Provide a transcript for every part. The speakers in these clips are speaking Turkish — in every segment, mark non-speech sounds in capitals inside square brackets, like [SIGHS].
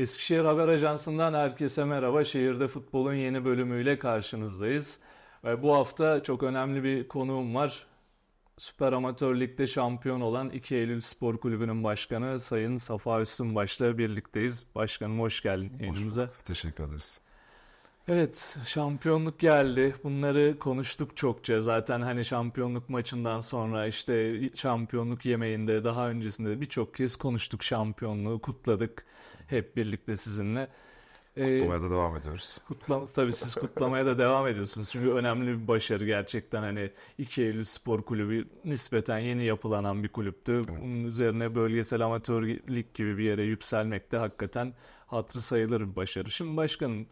Eskişehir Haber Ajansı'ndan herkese merhaba. Şehirde futbolun yeni bölümüyle karşınızdayız. Ve bu hafta çok önemli bir konuğum var. Süper Amatör Lig'de şampiyon olan 2 Eylül Spor Kulübü'nün başkanı Sayın Safa Üstünbaş'la birlikteyiz. Başkanım hoş geldin yayınımıza. Hoş bulduk. Teşekkür ederiz. Evet şampiyonluk geldi. Bunları konuştuk çokça. Zaten hani şampiyonluk maçından sonra işte şampiyonluk yemeğinde daha öncesinde birçok kez konuştuk şampiyonluğu kutladık hep birlikte sizinle. Ee, kutlamaya da devam ediyoruz. Kutlam tabii siz kutlamaya da devam ediyorsunuz. Çünkü önemli bir başarı gerçekten hani 2 Eylül Spor Kulübü nispeten yeni yapılanan bir kulüptü. Evet. Bunun üzerine bölgesel amatörlik gibi bir yere yükselmek de hakikaten hatırı sayılır bir başarı. Şimdi başkanım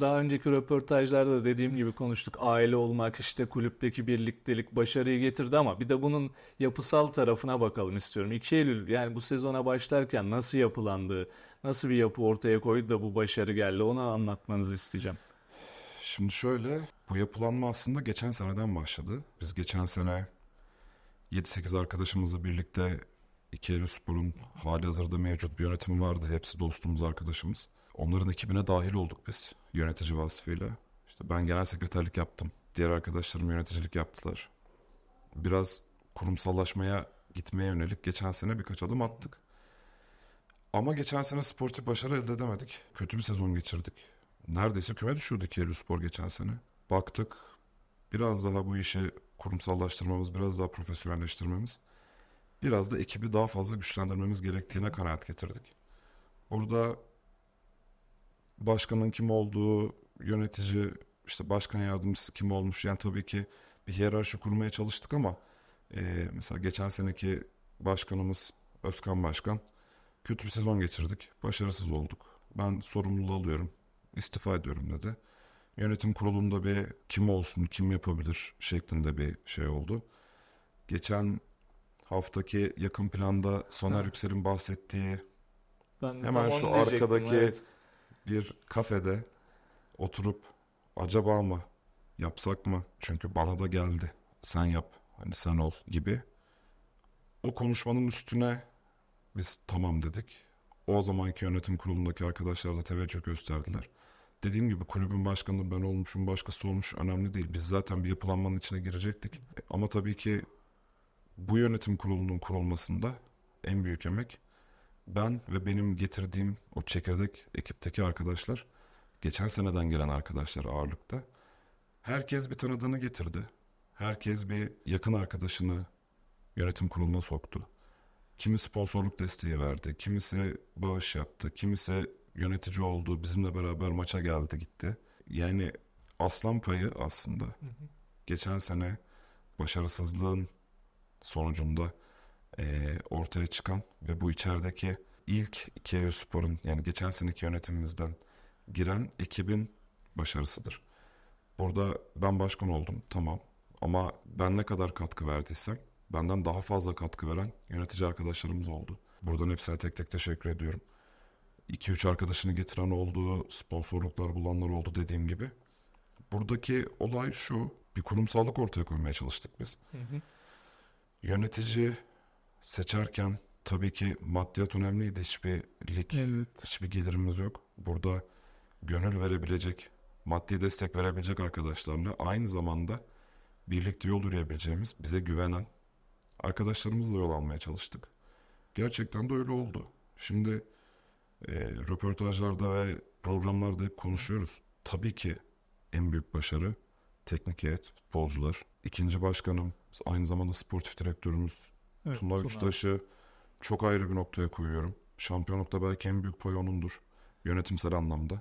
daha önceki röportajlarda dediğim gibi konuştuk. Aile olmak, işte kulüpteki birliktelik başarıyı getirdi ama bir de bunun yapısal tarafına bakalım istiyorum. 2 Eylül yani bu sezona başlarken nasıl yapılandı, nasıl bir yapı ortaya koydu da bu başarı geldi onu anlatmanızı isteyeceğim. Şimdi şöyle bu yapılanma aslında geçen seneden başladı. Biz geçen sene 7-8 arkadaşımızla birlikte 2 Eylül Spor'un hali hazırda mevcut bir yönetimi vardı. Hepsi dostumuz, arkadaşımız. Onların ekibine dahil olduk biz yönetici vasfıyla. İşte ben genel sekreterlik yaptım. Diğer arkadaşlarım yöneticilik yaptılar. Biraz kurumsallaşmaya gitmeye yönelik geçen sene birkaç adım attık. Ama geçen sene sportif başarı elde edemedik. Kötü bir sezon geçirdik. Neredeyse küme düşürdük yerli spor geçen sene. Baktık biraz daha bu işi kurumsallaştırmamız, biraz daha profesyonelleştirmemiz, biraz da ekibi daha fazla güçlendirmemiz gerektiğine kanaat getirdik. Burada başkanın kim olduğu, yönetici işte başkan yardımcısı kim olmuş yani tabii ki bir hiyerarşi kurmaya çalıştık ama e, mesela geçen seneki başkanımız Özkan Başkan kötü bir sezon geçirdik. Başarısız olduk. Ben sorumluluğu alıyorum. istifa ediyorum dedi. Yönetim kurulunda bir kim olsun, kim yapabilir şeklinde bir şey oldu. Geçen haftaki yakın planda Soner Yüksel'in bahsettiği ben hemen şu arkadaki evet bir kafede oturup acaba mı yapsak mı? Çünkü bana da geldi. Sen yap. Hani sen ol gibi. O konuşmanın üstüne biz tamam dedik. O zamanki yönetim kurulundaki arkadaşlar da teveccüh gösterdiler. Dediğim gibi kulübün başkanı ben olmuşum, başkası olmuş önemli değil. Biz zaten bir yapılanmanın içine girecektik. Ama tabii ki bu yönetim kurulunun kurulmasında en büyük emek ben ve benim getirdiğim o çekirdek ekipteki arkadaşlar, geçen seneden gelen arkadaşlar ağırlıkta. Herkes bir tanıdığını getirdi. Herkes bir yakın arkadaşını yönetim kuruluna soktu. Kimi sponsorluk desteği verdi, kimisi bağış yaptı, kimisi yönetici oldu, bizimle beraber maça geldi gitti. Yani aslan payı aslında. Hı hı. Geçen sene başarısızlığın sonucunda e, ortaya çıkan ve bu içerideki ilk Ikea Spor'un yani geçen seneki yönetimimizden giren ekibin başarısıdır. Burada ben başkan oldum tamam ama ben ne kadar katkı verdiysem benden daha fazla katkı veren yönetici arkadaşlarımız oldu. Buradan hepsine tek tek teşekkür ediyorum. 2-3 arkadaşını getiren oldu, sponsorluklar bulanlar oldu dediğim gibi. Buradaki olay şu, bir kurumsallık ortaya koymaya çalıştık biz. Hı hı. Yönetici seçerken tabii ki maddiyat önemliydi. Hiçbir lig, evet. hiçbir gelirimiz yok. Burada gönül verebilecek, maddi destek verebilecek arkadaşlarla aynı zamanda birlikte yol yürüyebileceğimiz, bize güvenen arkadaşlarımızla yol almaya çalıştık. Gerçekten de öyle oldu. Şimdi e, röportajlarda ve programlarda hep konuşuyoruz. Tabii ki en büyük başarı teknik heyet, futbolcular. İkinci başkanım, aynı zamanda sportif direktörümüz, Evet, Tuna Üçtaş'ı çok ayrı bir noktaya koyuyorum. Şampiyonlukta belki en büyük pay onundur. Yönetimsel anlamda.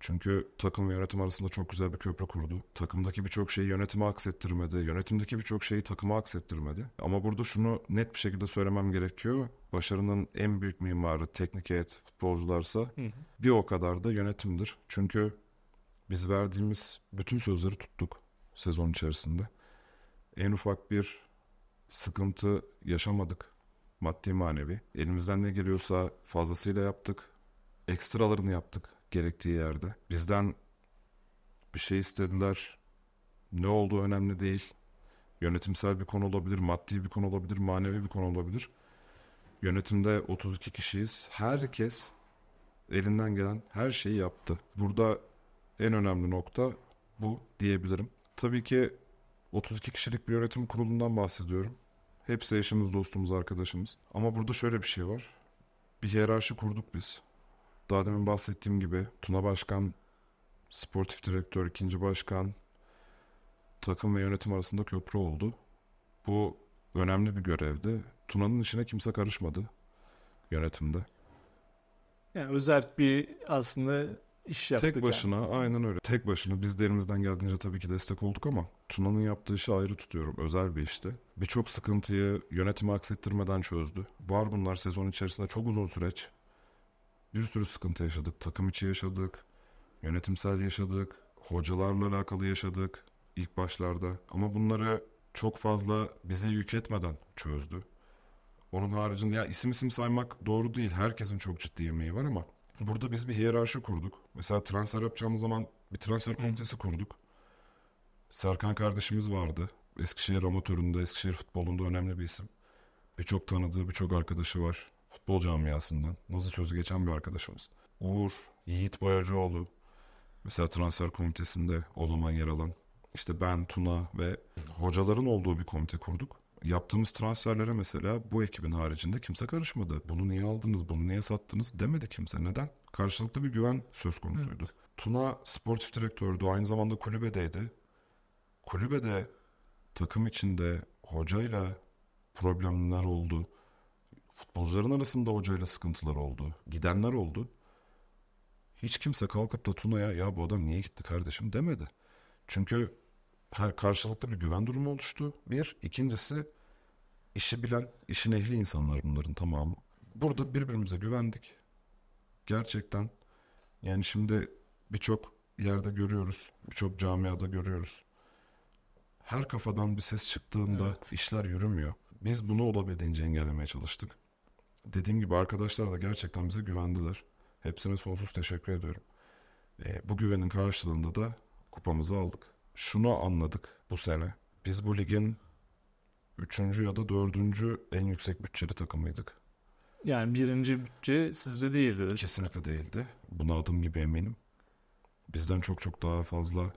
Çünkü takım ve yönetim arasında çok güzel bir köprü kurdu. Takımdaki birçok şeyi yönetime aksettirmedi. Yönetimdeki birçok şeyi takıma aksettirmedi. Ama burada şunu net bir şekilde söylemem gerekiyor. Başarının en büyük mimarı teknik heyet, futbolcularsa hı hı. bir o kadar da yönetimdir. Çünkü biz verdiğimiz bütün sözleri tuttuk sezon içerisinde. En ufak bir sıkıntı yaşamadık. Maddi manevi. Elimizden ne geliyorsa fazlasıyla yaptık. Ekstralarını yaptık gerektiği yerde. Bizden bir şey istediler. Ne olduğu önemli değil. Yönetimsel bir konu olabilir, maddi bir konu olabilir, manevi bir konu olabilir. Yönetimde 32 kişiyiz. Herkes elinden gelen her şeyi yaptı. Burada en önemli nokta bu diyebilirim. Tabii ki 32 kişilik bir yönetim kurulundan bahsediyorum. Hepsi eşimiz, dostumuz, arkadaşımız. Ama burada şöyle bir şey var. Bir hiyerarşi kurduk biz. Daha demin bahsettiğim gibi Tuna Başkan, sportif direktör, ikinci başkan, takım ve yönetim arasında köprü oldu. Bu önemli bir görevdi. Tuna'nın işine kimse karışmadı yönetimde. Yani özel bir aslında iş yaptı Tek başına kendisi. aynen öyle. Tek başına biz de elimizden geldiğince tabii ki destek olduk ama Tuna'nın yaptığı işi ayrı tutuyorum. Özel bir işti. Birçok sıkıntıyı yönetime aksettirmeden çözdü. Var bunlar sezon içerisinde çok uzun süreç. Bir sürü sıkıntı yaşadık. Takım içi yaşadık. Yönetimsel yaşadık. Hocalarla alakalı yaşadık ilk başlarda. Ama bunları çok fazla bize yük etmeden çözdü. Onun haricinde ya isim isim saymak doğru değil. Herkesin çok ciddi yemeği var ama burada biz bir hiyerarşi kurduk. Mesela transfer yapacağımız zaman bir transfer komitesi kurduk. Serkan kardeşimiz vardı. Eskişehir amatöründe, Eskişehir futbolunda önemli bir isim. Birçok tanıdığı, birçok arkadaşı var. Futbol camiasından. Nasıl sözü geçen bir arkadaşımız. Uğur, Yiğit Boyacıoğlu. Mesela transfer komitesinde o zaman yer alan. işte ben, Tuna ve hocaların olduğu bir komite kurduk. Yaptığımız transferlere mesela bu ekibin haricinde kimse karışmadı. Bunu niye aldınız, bunu niye sattınız demedi kimse. Neden? Karşılıklı bir güven söz konusuydu. Evet. Tuna sportif direktördü, aynı zamanda kulübedeydi. Kulübede takım içinde hocayla problemler oldu. Futbolcuların arasında hocayla sıkıntılar oldu. Gidenler oldu. Hiç kimse kalkıp da Tuna'ya ya bu adam niye gitti kardeşim demedi. Çünkü her karşılıklı bir güven durumu oluştu. Bir. ikincisi işi bilen, işin ehli insanlar bunların tamamı. Burada birbirimize güvendik. Gerçekten. Yani şimdi birçok yerde görüyoruz. Birçok camiada görüyoruz. Her kafadan bir ses çıktığında evet. işler yürümüyor. Biz bunu olabildiğince engellemeye çalıştık. Dediğim gibi arkadaşlar da gerçekten bize güvendiler. Hepsine sonsuz teşekkür ediyorum. E, bu güvenin karşılığında da kupamızı aldık şunu anladık bu sene. Biz bu ligin üçüncü ya da dördüncü en yüksek bütçeli takımıydık. Yani birinci bütçe sizde değildi. Kesinlikle değildi. Buna adım gibi eminim. Bizden çok çok daha fazla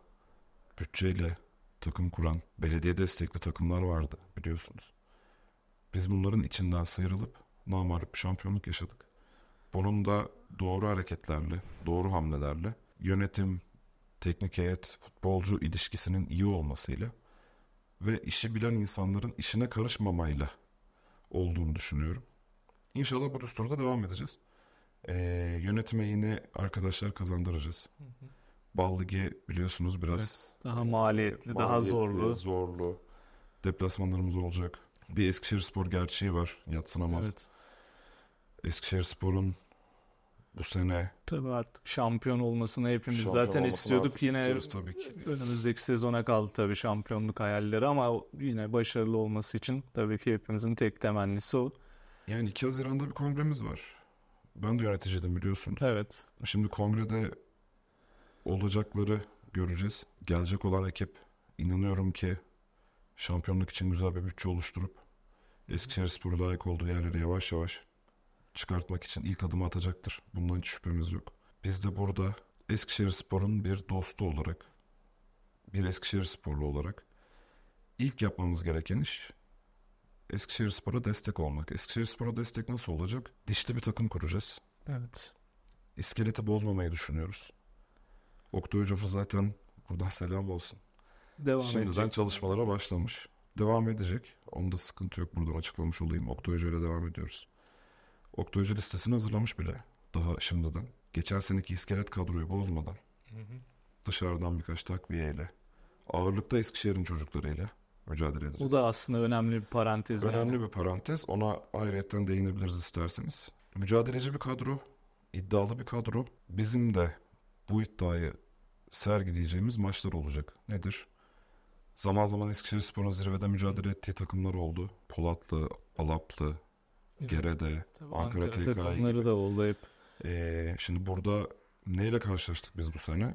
bütçeyle takım kuran belediye destekli takımlar vardı biliyorsunuz. Biz bunların içinden sıyrılıp namarip bir şampiyonluk yaşadık. Bunun da doğru hareketlerle, doğru hamlelerle yönetim, teknik heyet futbolcu ilişkisinin iyi olmasıyla ve işi bilen insanların işine karışmamayla olduğunu düşünüyorum. İnşallah bu düsturda devam edeceğiz. Ee, yönetime yine arkadaşlar kazandıracağız. Hı biliyorsunuz biraz evet, daha maliyetli, e, maliyetli, daha zorlu. Zorlu. Deplasmanlarımız olacak. Bir Eskişehir Spor gerçeği var. Yatsınamaz. Evet. Eskişehir Spor'un bu sene. Tabii artık şampiyon olmasını hepimiz şampiyon zaten istiyorduk. Yine tabii ki. önümüzdeki sezona kaldı tabii şampiyonluk hayalleri ama yine başarılı olması için tabii ki hepimizin tek temennisi o. Yani 2 Haziran'da bir kongremiz var. Ben de yöneticiydim biliyorsunuz. Evet. Şimdi kongrede olacakları göreceğiz. Gelecek olan ekip inanıyorum ki şampiyonluk için güzel bir bütçe oluşturup Eskişehir Spor'a layık olduğu yerlere yavaş yavaş çıkartmak için ilk adımı atacaktır. Bundan hiç şüphemiz yok. Biz de burada Eskişehir Spor'un bir dostu olarak, bir Eskişehir Sporlu olarak ilk yapmamız gereken iş Eskişehir Spor'a destek olmak. Eskişehir Spor'a destek nasıl olacak? Dişli bir takım kuracağız. Evet. İskeleti bozmamayı düşünüyoruz. Oktay Hocamız zaten buradan selam olsun. Devam Şimdiden edecek. çalışmalara başlamış. Devam edecek. Onda sıkıntı yok. Buradan açıklamış olayım. Oktay Hoca ile devam ediyoruz. Oktoyucu listesini hazırlamış bile daha şimdiden. Geçen seneki iskelet kadroyu bozmadan. Dışarıdan birkaç takviyeyle. Ağırlıkta Eskişehir'in çocuklarıyla mücadele edeceğiz. Bu da aslında önemli bir parantez. Önemli yani. bir parantez. Ona ayrıyetten değinebiliriz isterseniz. Mücadeleci bir kadro, iddialı bir kadro. Bizim de bu iddiayı sergileyeceğimiz maçlar olacak. Nedir? Zaman zaman Eskişehir Spor'un zirvede mücadele ettiği takımlar oldu. Polatlı, Alaplı, Gerede, Tabii Ankara, Ankara TK bunları da oldu hep. Ee, şimdi burada neyle karşılaştık biz bu sene?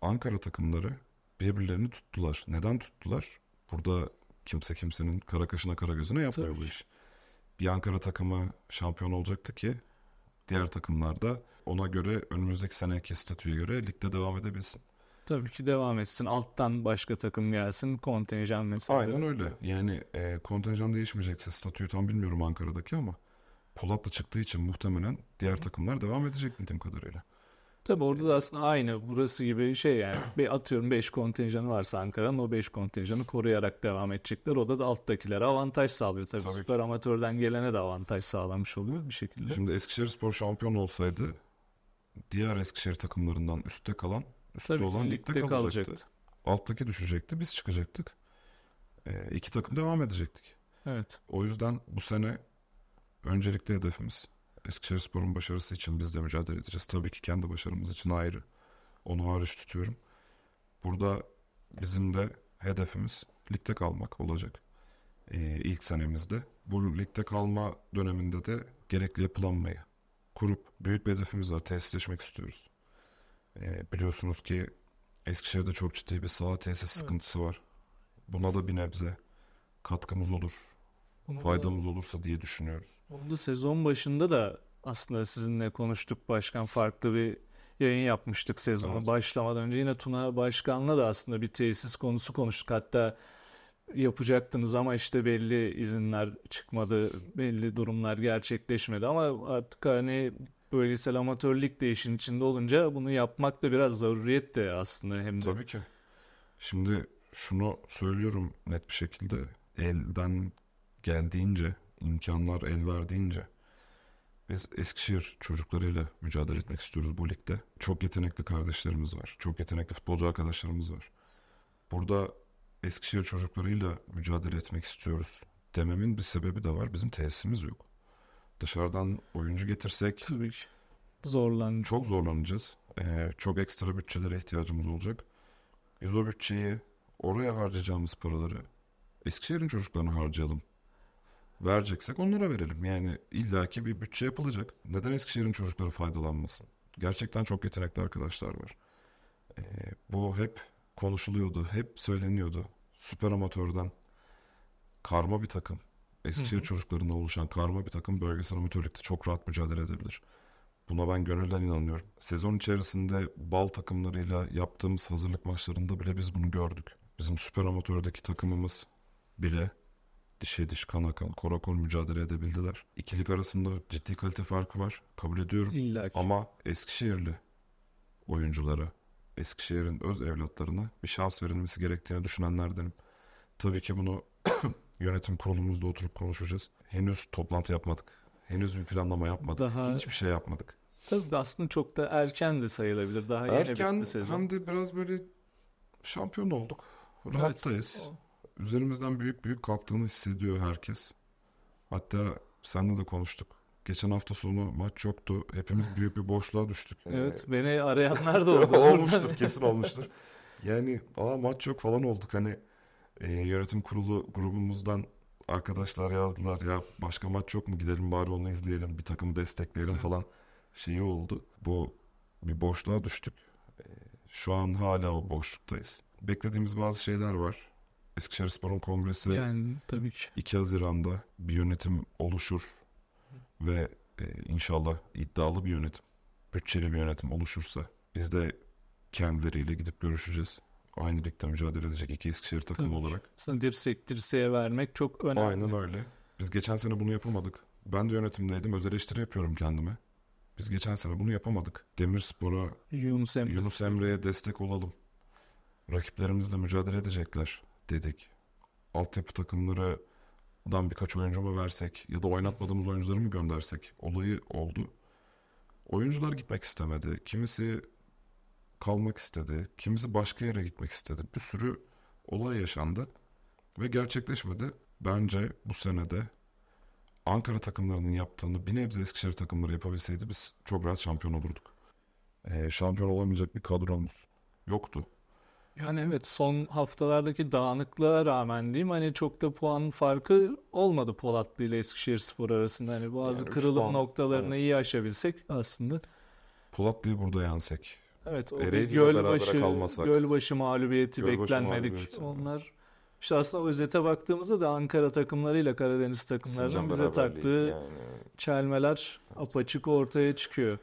Ankara takımları birbirlerini tuttular. Neden tuttular? Burada kimse kimsenin kara kaşına kara gözüne yapmıyor Tabii. bu iş. Bir Ankara takımı şampiyon olacaktı ki diğer takımlarda ona göre önümüzdeki seneki statüye göre ligde devam edebilsin. Tabii ki devam etsin. Alttan başka takım gelsin. Kontenjan mesela. Aynen öyle. Yani e, kontenjan değişmeyecekse statüyü tam bilmiyorum Ankara'daki ama Polat'la çıktığı için muhtemelen diğer takımlar devam edecek bildiğim kadarıyla. Tabii orada e, da aslında aynı burası gibi şey yani bir atıyorum 5 kontenjanı varsa Ankara'nın o 5 kontenjanı koruyarak devam edecekler. O da, da alttakilere avantaj sağlıyor tabii. tabii. Süper amatörden gelene de avantaj sağlamış oluyor bir şekilde. Şimdi Eskişehir Spor şampiyon olsaydı diğer Eskişehir takımlarından üstte kalan Üstte Tabii, olan ligde, ligde kalacaktı. kalacaktı. Alttaki düşecekti. Biz çıkacaktık. E, iki takım devam edecektik. Evet. O yüzden bu sene öncelikli hedefimiz Eskişehir Spor'un başarısı için biz de mücadele edeceğiz. Tabii ki kendi başarımız için ayrı. Onu hariç tutuyorum. Burada bizim de hedefimiz ligde kalmak olacak. Ee, ilk senemizde. Bu ligde kalma döneminde de gerekli yapılanmayı kurup büyük bir hedefimiz var. Tesisleşmek istiyoruz. E, biliyorsunuz ki Eskişehir'de çok ciddi bir saha tesis sıkıntısı var. Buna da bir nebze katkımız olur. Bunu faydamız da, olursa diye düşünüyoruz. Oldu sezon başında da aslında sizinle konuştuk başkan farklı bir yayın yapmıştık sezonu evet. başlamadan önce yine Tuna Başkan'la da aslında bir tesis konusu konuştuk. Hatta yapacaktınız ama işte belli izinler çıkmadı, belli durumlar gerçekleşmedi ama artık hani bölgesel amatörlük de işin içinde olunca bunu yapmak da biraz zaruriyet de aslında hem de. Tabii ki. Şimdi şunu söylüyorum net bir şekilde elden geldiğince imkanlar el verdiğince biz Eskişehir çocuklarıyla mücadele etmek istiyoruz bu ligde. Çok yetenekli kardeşlerimiz var. Çok yetenekli futbolcu arkadaşlarımız var. Burada Eskişehir çocuklarıyla mücadele etmek istiyoruz dememin bir sebebi de var. Bizim tesisimiz yok. Dışarıdan oyuncu getirsek tabii ki zorlanacağız. Çok zorlanacağız. Ee, çok ekstra bütçelere ihtiyacımız olacak. Biz o bütçeyi oraya harcayacağımız paraları Eskişehir'in çocuklarına harcayalım. Vereceksek onlara verelim. Yani illaki bir bütçe yapılacak. Neden Eskişehir'in çocukları faydalanmasın? Gerçekten çok yetenekli arkadaşlar var. Ee, bu hep konuşuluyordu, hep söyleniyordu. Süper amatörden karma bir takım. Eskişehir Hı-hı. çocuklarında oluşan karma bir takım bölgesel amatörlükte çok rahat mücadele edebilir. Buna ben gönülden inanıyorum. Sezon içerisinde bal takımlarıyla yaptığımız hazırlık maçlarında bile biz bunu gördük. Bizim süper amatördeki takımımız bile dişe diş kana kan kora kor mücadele edebildiler. İkilik arasında ciddi kalite farkı var. Kabul ediyorum. İllaki. Ama Eskişehirli oyunculara, Eskişehir'in öz evlatlarına bir şans verilmesi gerektiğini düşünenlerdenim. Tabii ki bunu yönetim kurulumuzda oturup konuşacağız. Henüz toplantı yapmadık. Henüz bir planlama yapmadık. Daha... Hiçbir şey yapmadık. Tabii aslında çok da erken de sayılabilir. Daha yeni erken, bitti sezon. Hem de biraz böyle şampiyon olduk. Rahattayız. Evet. Üzerimizden büyük büyük kalktığını hissediyor herkes. Hatta seninle de konuştuk. Geçen hafta sonu maç yoktu. Hepimiz [SIGHS] büyük bir boşluğa düştük. Evet beni arayanlar da [LAUGHS] oldu. olmuştur kesin olmuştur. Yani aa maç yok falan olduk. Hani e, yönetim kurulu grubumuzdan arkadaşlar yazdılar ya başka maç yok mu gidelim bari onu izleyelim bir takımı destekleyelim falan şeyi oldu. Bu bir boşluğa düştük. Ee, şu an hala o boşluktayız. Beklediğimiz bazı şeyler var. Eskişehir Spor'un kongresi yani, tabii ki. 2 Haziran'da bir yönetim oluşur ve e, inşallah iddialı bir yönetim, bütçeli bir yönetim oluşursa biz de kendileriyle gidip görüşeceğiz aynı ligde mücadele edecek iki Eskişehir takımı Tabii. olarak. Aslında dirsek dirseğe vermek çok önemli. Aynen öyle. Biz geçen sene bunu yapamadık. Ben de yönetimdeydim. Öz eleştiri yapıyorum kendime. Biz geçen sene bunu yapamadık. Demirspor'a, Yunus, Emre. Yunus Emre'ye destek olalım. Rakiplerimizle mücadele edecekler dedik. Altyapı takımları dan birkaç oyuncu mu versek ya da oynatmadığımız oyuncuları mı göndersek olayı oldu. Oyuncular gitmek istemedi. Kimisi kalmak istedi. Kimisi başka yere gitmek istedi. Bir sürü olay yaşandı ve gerçekleşmedi. Bence bu senede Ankara takımlarının yaptığını bir nebze Eskişehir takımları yapabilseydi biz çok rahat şampiyon olurduk. Ee, şampiyon olamayacak bir kadromuz yoktu. Yani evet son haftalardaki dağınıklığa rağmen diyeyim Hani çok da puan farkı olmadı Polatlı ile Eskişehir Spor arasında. Hani bazı yani kırılım puan, noktalarını evet. iyi aşabilsek aslında. Polatlı'yı burada yensek Evet o e, Gölbaşı, kalmasak, Gölbaşı mağlubiyeti Gölbaşı beklenmedik. Mağlubiyeti. Onlar işte aslında özete baktığımızda da Ankara takımlarıyla Karadeniz takımlarının bize taktığı yani. çelmeler evet. apaçık ortaya çıkıyor.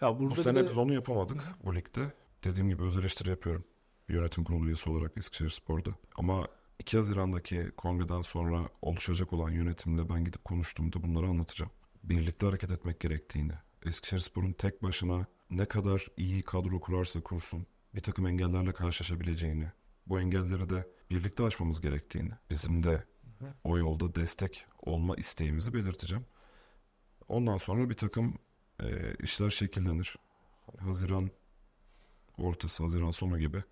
Ya burada bu sene de... biz onu yapamadık bu ligde. Dediğim gibi öz eleştiri yapıyorum. Yönetim kurulu üyesi olarak Eskişehir Spor'da. Ama 2 Haziran'daki kongreden sonra oluşacak olan yönetimle ben gidip konuştuğumda bunları anlatacağım. Birlikte hareket etmek gerektiğini, Eskişehir Spor'un tek başına ne kadar iyi kadro kurarsa kursun bir takım engellerle karşılaşabileceğini, bu engelleri de birlikte aşmamız gerektiğini, bizim de o yolda destek olma isteğimizi belirteceğim. Ondan sonra bir takım e, işler şekillenir. Haziran ortası, Haziran sonu gibi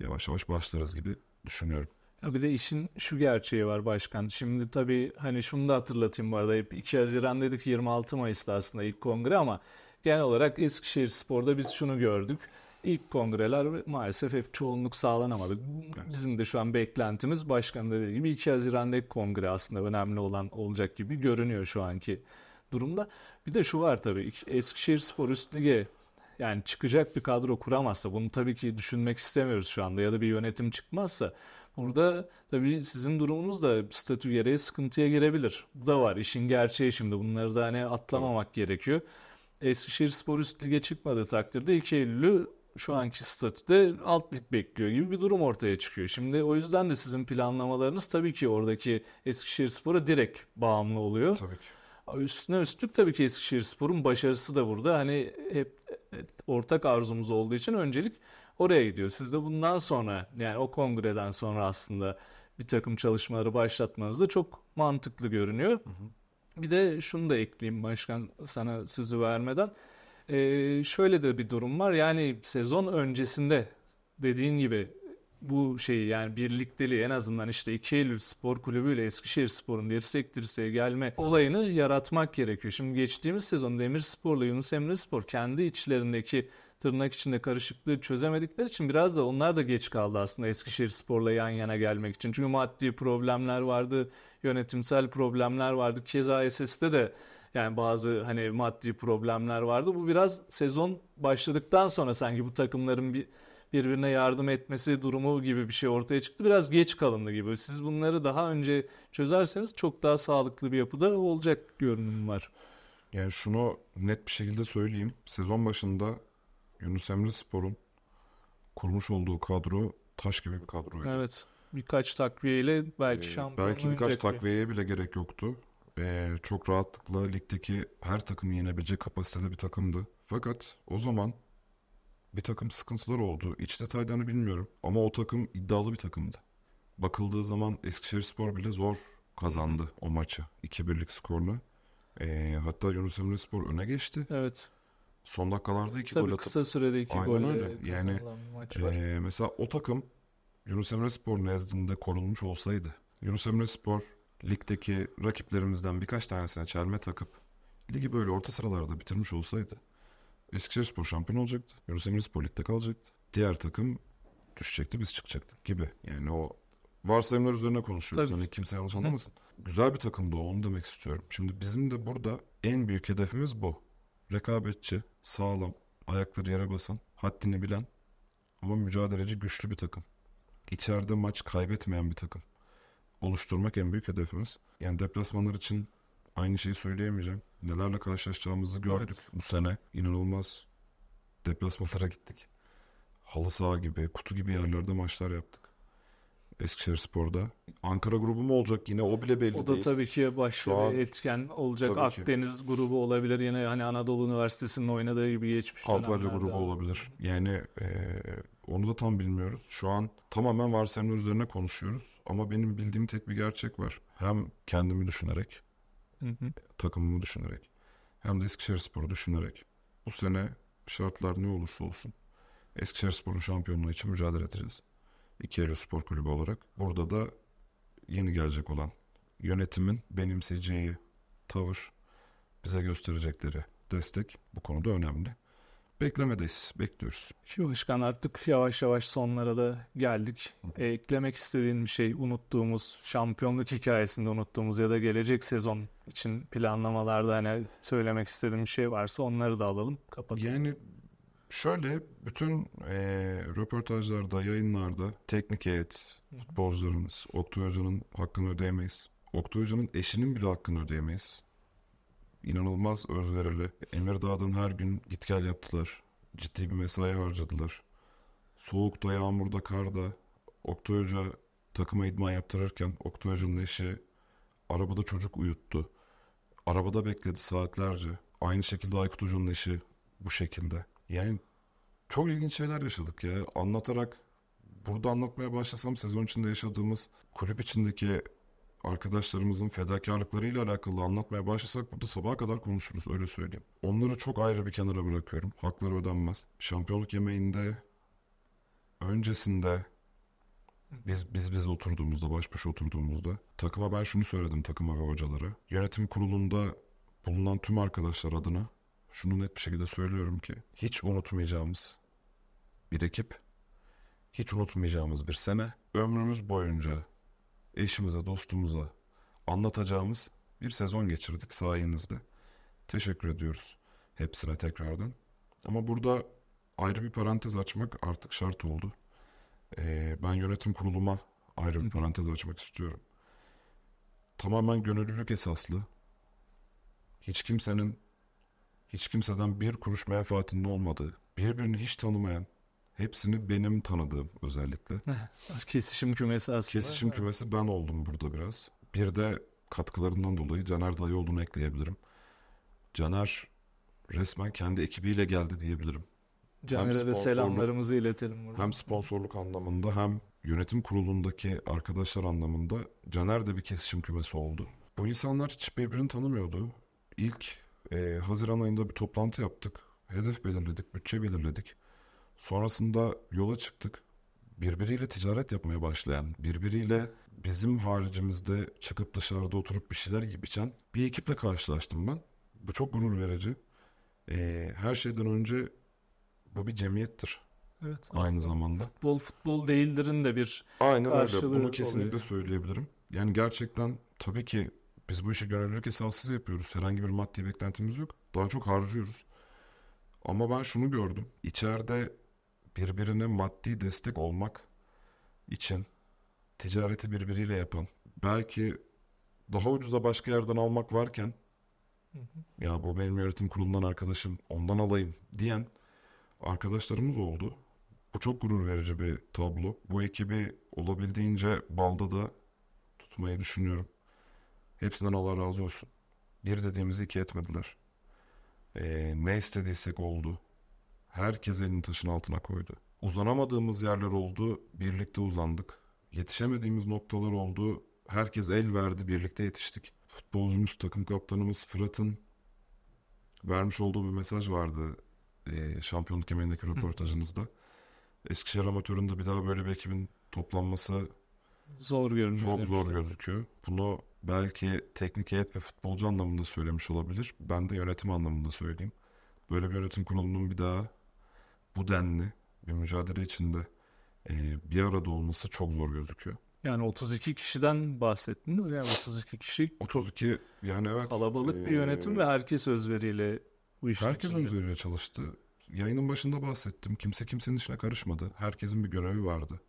yavaş yavaş başlarız gibi düşünüyorum. Ya bir de işin şu gerçeği var başkan. Şimdi tabii hani şunu da hatırlatayım bu arada hep 2 Haziran dedik 26 Mayıs'ta aslında ilk kongre ama genel olarak Eskişehir Spor'da biz şunu gördük. İlk kongreler maalesef hep çoğunluk sağlanamadı. Bizim de şu an beklentimiz başkan dediği gibi 2 Haziran'daki kongre aslında önemli olan olacak gibi görünüyor şu anki durumda. Bir de şu var tabii Eskişehir Spor üst lige yani çıkacak bir kadro kuramazsa bunu tabii ki düşünmek istemiyoruz şu anda ya da bir yönetim çıkmazsa burada tabii sizin durumunuz da statü gereği sıkıntıya girebilir. Bu da var işin gerçeği şimdi bunları da hani atlamamak gerekiyor. Eskişehir Spor üst lige çıkmadığı takdirde 2 Eylül'ü şu anki statüde alt lig bekliyor gibi bir durum ortaya çıkıyor. Şimdi o yüzden de sizin planlamalarınız tabii ki oradaki Eskişehir Spor'a direkt bağımlı oluyor. Tabii ki. Üstüne üstlük tabii ki Eskişehir Spor'un başarısı da burada. Hani hep ortak arzumuz olduğu için öncelik oraya gidiyor. Siz de bundan sonra yani o kongreden sonra aslında bir takım çalışmaları başlatmanız da çok mantıklı görünüyor. Hı hı. Bir de şunu da ekleyeyim başkan sana sözü vermeden. Ee, şöyle de bir durum var. Yani sezon öncesinde dediğin gibi bu şeyi yani birlikteliği en azından işte 2 Eylül Spor Kulübü ile Eskişehir Spor'un dirsek dirseğe gelme olayını yaratmak gerekiyor. Şimdi geçtiğimiz sezon Demir Spor'la Yunus Emre Spor kendi içlerindeki tırnak içinde karışıklığı çözemedikleri için biraz da onlar da geç kaldı aslında Eskişehir Spor'la yan yana gelmek için. Çünkü maddi problemler vardı, yönetimsel problemler vardı. Keza SS'de de yani bazı hani maddi problemler vardı. Bu biraz sezon başladıktan sonra sanki bu takımların bir birbirine yardım etmesi durumu gibi bir şey ortaya çıktı. Biraz geç kalındı gibi. Siz bunları daha önce çözerseniz çok daha sağlıklı bir yapıda olacak görünüm var. Yani şunu net bir şekilde söyleyeyim. Sezon başında Yunus Emre Spor'un kurmuş olduğu kadro taş gibi bir kadroydu. Evet. Birkaç takviyeyle belki ee, şampiyon Belki birkaç takviyeye bile gerek yoktu. Ee, çok rahatlıkla ligdeki her takımı yenebilecek kapasitede bir takımdı. Fakat o zaman bir takım sıkıntılar oldu. İç detaylarını bilmiyorum ama o takım iddialı bir takımdı. Bakıldığı zaman Eskişehirspor bile zor kazandı o maçı. 2-1'lik skorla. E, hatta Yunus Emre Spor öne geçti. Evet. Son dakikalarda iki Tabii gol atıp. kısa sürede iki Aynen gol öyle. Yani e, mesela o takım Yunus Emre Spor nezdinde korunmuş olsaydı. Yunus Emre Spor ligdeki rakiplerimizden birkaç tanesine çelme takıp ligi böyle orta sıralarda bitirmiş olsaydı Eskişehir Spor şampiyon olacaktı. Yunus Emre Spor ligde kalacaktı. Diğer takım düşecekti biz çıkacaktık gibi. Yani o varsayımlar üzerine konuşuyoruz. Tabii. Hani kimse yanlış anlamasın. Hı. Güzel bir takımdı o onu demek istiyorum. Şimdi bizim de burada en büyük hedefimiz bu rekabetçi, sağlam, ayakları yere basan, haddini bilen ama mücadeleci güçlü bir takım. İçeride maç kaybetmeyen bir takım. Oluşturmak en büyük hedefimiz. Yani deplasmanlar için aynı şeyi söyleyemeyeceğim. Nelerle karşılaşacağımızı gördük evet. bu sene. İnanılmaz deplasmanlara gittik. Halı saha gibi, kutu gibi yerlerde maçlar yaptık. Eskişehir Spor'da. Ankara grubu mu olacak yine o bile belli değil. O da değil. tabii ki başka Şu an, bir etken olacak. Akdeniz ki. grubu olabilir. Yine hani Anadolu Üniversitesi'nin oynadığı gibi geçmiş Antalya grubu olabilir. Yani e, onu da tam bilmiyoruz. Şu an tamamen varsayımlar üzerine konuşuyoruz. Ama benim bildiğim tek bir gerçek var. Hem kendimi düşünerek, hı hı. takımımı düşünerek, hem de Eskişehir Spor'u düşünerek. Bu sene şartlar ne olursa olsun Eskişehir Spor'un şampiyonluğu için mücadele edeceğiz. İkiyeler Spor Kulübü olarak. Burada da yeni gelecek olan yönetimin benimseyeceği tavır, bize gösterecekleri destek bu konuda önemli. Beklemedeyiz, bekliyoruz. Şimdi Işkan artık yavaş yavaş sonlara da geldik. E, eklemek istediğin bir şey, unuttuğumuz, şampiyonluk hikayesinde unuttuğumuz ya da gelecek sezon için planlamalarda hani söylemek istediğin bir şey varsa onları da alalım. Kapatalım. Yani Şöyle bütün e, röportajlarda, yayınlarda teknik heyet, futbolcularımız, Oktay Hoca'nın hakkını ödeyemeyiz. Oktay Hoca'nın eşinin bile hakkını ödeyemeyiz. İnanılmaz özverili. Emir Dağ'dan her gün git gel yaptılar. Ciddi bir mesai harcadılar. Soğukta, yağmurda, karda Oktay Hoca takıma idman yaptırırken Oktay Hoca'nın eşi arabada çocuk uyuttu. Arabada bekledi saatlerce. Aynı şekilde Aykut Hoca'nın eşi bu şekilde. Yani çok ilginç şeyler yaşadık ya. Anlatarak burada anlatmaya başlasam sezon içinde yaşadığımız kulüp içindeki arkadaşlarımızın fedakarlıklarıyla alakalı anlatmaya başlasak burada sabaha kadar konuşuruz öyle söyleyeyim. Onları çok ayrı bir kenara bırakıyorum. Hakları ödenmez. Şampiyonluk yemeğinde öncesinde biz biz biz oturduğumuzda baş başa oturduğumuzda takıma ben şunu söyledim takıma ve hocalara. Yönetim kurulunda bulunan tüm arkadaşlar adına şunu net bir şekilde söylüyorum ki hiç unutmayacağımız bir ekip, hiç unutmayacağımız bir sene, ömrümüz boyunca eşimize, dostumuza anlatacağımız bir sezon geçirdik sayenizde. Teşekkür ediyoruz hepsine tekrardan. Ama burada ayrı bir parantez açmak artık şart oldu. Ee, ben yönetim kuruluma ayrı bir parantez açmak istiyorum. Tamamen gönüllülük esaslı. Hiç kimsenin hiç kimseden bir kuruş menfaatinin olmadığı, birbirini hiç tanımayan, hepsini benim tanıdığım özellikle. [LAUGHS] Ah, kesişim kümesi aslında. Kesişim kümesi ben oldum burada biraz. Bir de katkılarından dolayı Caner dayı olduğunu ekleyebilirim. Caner resmen kendi ekibiyle geldi diyebilirim. Caner'e de selamlarımızı iletelim burada. Hem sponsorluk anlamında hem yönetim kurulundaki arkadaşlar anlamında Caner de bir kesişim kümesi oldu. Bu insanlar hiç birbirini tanımıyordu. İlk ee, Haziran ayında bir toplantı yaptık. Hedef belirledik, bütçe belirledik. Sonrasında yola çıktık. Birbiriyle ticaret yapmaya başlayan, birbiriyle bizim haricimizde çıkıp dışarıda oturup bir şeyler yiyip içen bir ekiple karşılaştım ben. Bu çok gurur verici. Ee, her şeyden önce bu bir cemiyettir. Evet. Aynı zamanda. Futbol futbol değildirin de bir Aynen öyle. Bunu kesinlikle oluyor. söyleyebilirim. Yani gerçekten tabii ki biz bu işi gönüllülük esaslı yapıyoruz. Herhangi bir maddi beklentimiz yok. Daha çok harcıyoruz. Ama ben şunu gördüm. İçeride birbirine maddi destek olmak için ticareti birbiriyle yapan, belki daha ucuza başka yerden almak varken hı hı. ya bu benim yönetim kurulundan arkadaşım ondan alayım diyen arkadaşlarımız oldu. Bu çok gurur verici bir tablo. Bu ekibi olabildiğince balda da tutmayı düşünüyorum. Hepsinden Allah razı olsun. Bir dediğimizi iki etmediler. Ee, ne istediysek oldu. Herkes elini taşın altına koydu. Uzanamadığımız yerler oldu, birlikte uzandık. Yetişemediğimiz noktalar oldu, herkes el verdi, birlikte yetiştik. Futbolcumuz, takım kaptanımız Fırat'ın vermiş olduğu bir mesaj vardı e, şampiyonluk yemeğindeki röportajınızda. Eskişehir Amatörü'nde bir daha böyle bir ekibin toplanması zor görünüyor. Çok zor gözüküyor. Bunu belki teknik heyet ve futbolcu anlamında söylemiş olabilir. Ben de yönetim anlamında söyleyeyim. Böyle bir yönetim kurulunun bir daha bu denli bir mücadele içinde e, bir arada olması çok zor gözüküyor. Yani 32 kişiden bahsettiniz yani 32 kişi 32 yani evet Alabalık bir e, yönetim ve herkes söz veriyle bu işi. Herkes içinde. özveriyle çalıştı. Yayının başında bahsettim. Kimse kimsenin işine karışmadı. Herkesin bir görevi vardı.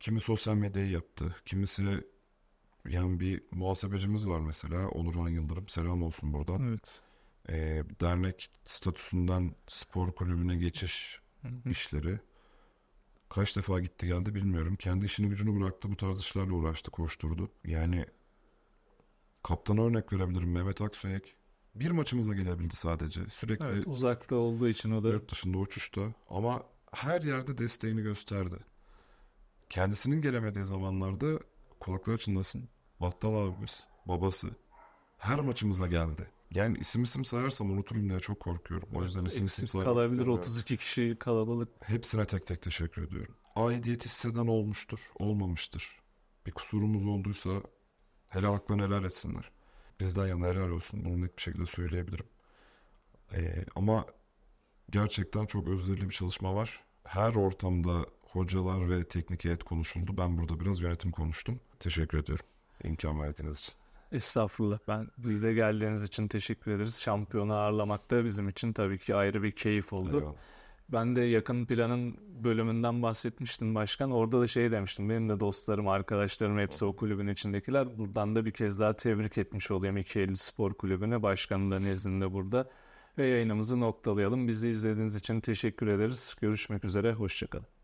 Kimi sosyal medyayı yaptı, kimisi yani bir muhasebecimiz var mesela Onurhan Yıldırım. Selam olsun buradan. Evet. Ee, dernek statüsünden spor kulübüne geçiş işleri. Kaç defa gitti geldi bilmiyorum. Kendi işini gücünü bıraktı bu tarz işlerle uğraştı koşturdu. Yani kaptana örnek verebilirim Mehmet Aksoyek. Bir maçımıza gelebildi sadece. Sürekli evet, uzakta olduğu için o da. Yurt dışında uçuşta ama her yerde desteğini gösterdi. Kendisinin gelemediği zamanlarda kulakları çınlasın. Battal abimiz, babası her maçımızla geldi. Yani isim isim sayarsam unuturum diye çok korkuyorum. O yüzden isim isim saymak Kalabilir 32 kişi kalabalık. Hepsine tek tek teşekkür ediyorum. Aidiyet hisseden olmuştur, olmamıştır. Bir kusurumuz olduysa helal haklarını neler etsinler. Bizden yana helal olsun. Bunu net bir şekilde söyleyebilirim. Ee, ama gerçekten çok özverili bir çalışma var. Her ortamda hocalar ve teknik heyet konuşuldu. Ben burada biraz yönetim konuştum. Teşekkür ediyorum imkan verdiğiniz için. Estağfurullah. Ben biz de geldiğiniz için teşekkür ederiz. Şampiyonu ağırlamak da bizim için tabii ki ayrı bir keyif oldu. Eyvallah. Ben de yakın planın bölümünden bahsetmiştim başkan. Orada da şey demiştim. Benim de dostlarım, arkadaşlarım hepsi o kulübün içindekiler. Buradan da bir kez daha tebrik etmiş olayım 250 Spor Kulübü'ne. Başkanların nezdinde burada. Ve yayınımızı noktalayalım. Bizi izlediğiniz için teşekkür ederiz. Görüşmek üzere. Hoşçakalın.